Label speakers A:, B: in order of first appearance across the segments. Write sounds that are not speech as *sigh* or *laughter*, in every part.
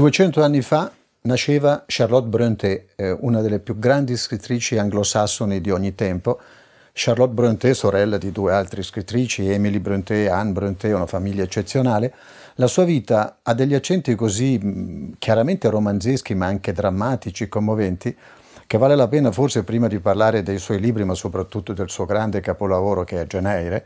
A: 200 anni fa nasceva Charlotte Brontë, eh, una delle più grandi scrittrici anglosassoni di ogni tempo. Charlotte Brontë, sorella di due altre scrittrici, Emily Brontë e Anne Brontë, una famiglia eccezionale. La sua vita ha degli accenti così mm, chiaramente romanzeschi, ma anche drammatici, commoventi, che vale la pena forse prima di parlare dei suoi libri, ma soprattutto del suo grande capolavoro che è Geneire,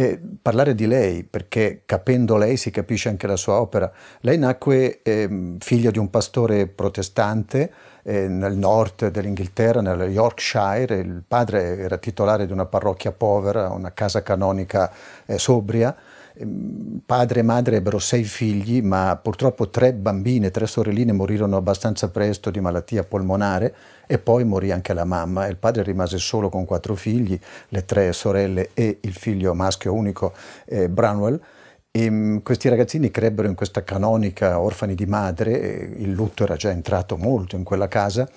A: eh, parlare di lei, perché capendo lei si capisce anche la sua opera. Lei nacque eh, figlia di un pastore protestante eh, nel nord dell'Inghilterra, nel Yorkshire, il padre era titolare di una parrocchia povera, una casa canonica eh, sobria Ehm, padre e madre ebbero sei figli, ma purtroppo tre bambine, tre sorelline morirono abbastanza presto di malattia polmonare e poi morì anche la mamma e il padre rimase solo con quattro figli, le tre sorelle e il figlio maschio unico eh, Branwell. E ehm, questi ragazzini crebbero in questa canonica orfani di madre, eh, il lutto era già entrato molto in quella casa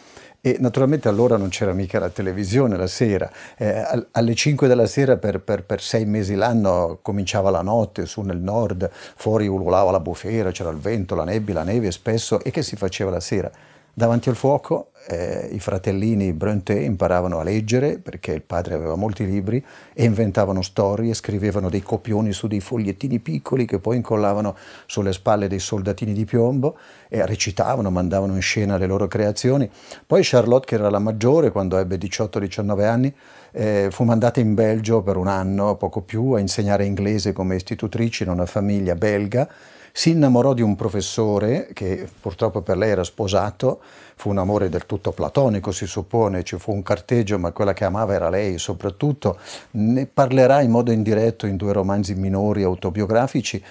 A: e naturalmente allora non c'era mica la televisione la sera, eh, alle 5 della sera per, per, per, sei mesi l'anno cominciava la notte, su nel nord, fuori ululava la bufera, c'era il vento, la nebbia, la neve spesso, e che si faceva la sera? Davanti al fuoco eh, i fratellini Brontë imparavano a leggere perché il padre aveva molti libri e inventavano storie, scrivevano dei copioni su dei fogliettini piccoli che poi incollavano sulle spalle dei soldatini di piombo e recitavano, mandavano in scena le loro creazioni. Poi Charlotte, che era la maggiore quando ebbe 18-19 anni, eh, fu mandata in Belgio per un anno, poco più, a insegnare inglese come istitutrice in una famiglia belga si innamorò di un professore che purtroppo per lei era sposato, fu un amore del tutto platonico si suppone, ci fu un carteggio ma quella che amava era lei soprattutto, ne parlerà in modo indiretto in due romanzi minori autobiografici,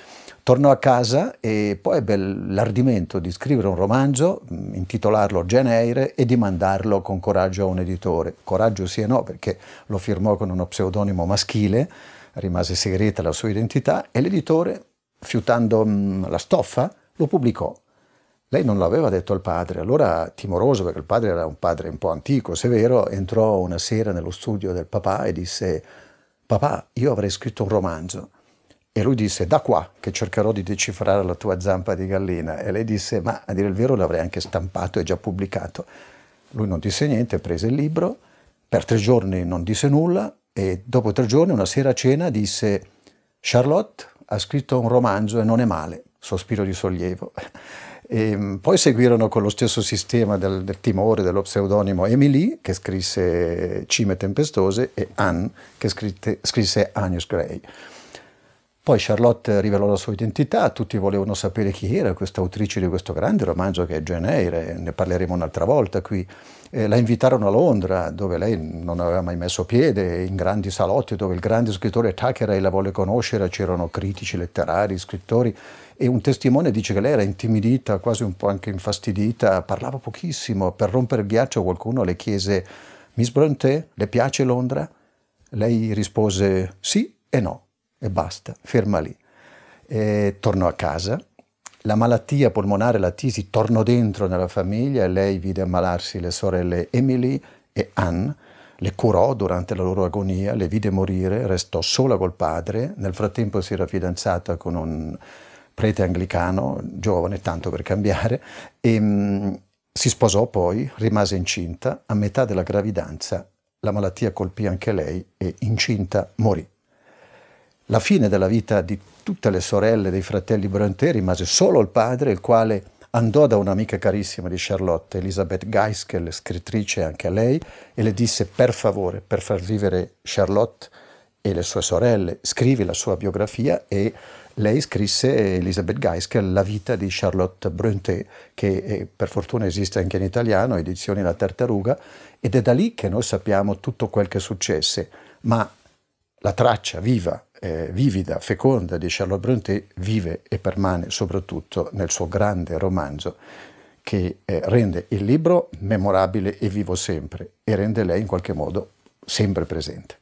A: tornò a casa e poi ebbe l'ardimento di scrivere un romanzo, intitolarlo Geneire e di mandarlo con coraggio a un editore. Coraggio sì e no perché lo firmò con uno pseudonimo maschile, rimase segreta la sua identità e l'editore fiutando mh, mm, la stoffa, lo pubblicò. Lei non l'aveva detto al padre, allora timoroso, perché il padre era un padre un po' antico, severo, entrò una sera nello studio del papà e disse, papà, io avrei scritto un romanzo. E lui disse, da qua che cercherò di decifrare la tua zampa di gallina. E lei disse, ma a dire il vero l'avrei anche stampato e già pubblicato. Lui non disse niente, prese il libro, per tre giorni non disse nulla e dopo tre giorni, una sera a cena, disse, Charlotte, ha scritto un romanzo e non è male, sospiro di sollievo. *laughs* E ehm, poi seguirono con lo stesso sistema del, del, timore, dello pseudonimo Emily, che scrisse Cime Tempestose, e Anne, che scritte, scrisse Agnes Gray. Poi Charlotte rivelò la sua identità, tutti volevano sapere chi era questa autrice di questo grande romanzo che è Jane Eyre, ne parleremo un'altra volta qui. Eh, la invitarono a Londra, dove lei non aveva mai messo piede, in grandi salotti dove il grande scrittore Thackeray la volle conoscere, c'erano critici letterari, scrittori, e un testimone dice che lei era intimidita, quasi un po' anche infastidita, parlava pochissimo, per rompere il ghiaccio qualcuno le chiese Miss Brontë, le piace Londra? Lei rispose sì e no e basta, ferma lì. E tornò a casa, la malattia polmonare, la tisi, tornò dentro nella famiglia e lei vide ammalarsi le sorelle Emily e Anne, le curò durante la loro agonia, le vide morire, restò sola col padre, nel frattempo si era fidanzata con un prete anglicano, giovane tanto per cambiare, e mh, mm, si sposò poi, rimase incinta, a metà della gravidanza la malattia colpì anche lei e incinta morì. La fine della vita di tutte le sorelle dei fratelli Brontë rimase solo il padre, il quale andò da un'amica carissima di Charlotte, Elisabeth Geiskel, scrittrice anche a lei, e le disse per favore, per far vivere Charlotte e le sue sorelle, scrivi la sua biografia e lei scrisse Elisabeth Geiskel, La vita di Charlotte Brontë, che eh, per fortuna esiste anche in italiano, edizioni La Tartaruga, ed è da lì che noi sappiamo tutto quel che successe, ma la traccia viva eh, vivida, feconda di Charlotte Brontë vive e permane soprattutto nel suo grande romanzo che eh, rende il libro memorabile e vivo sempre e rende lei in qualche modo sempre presente.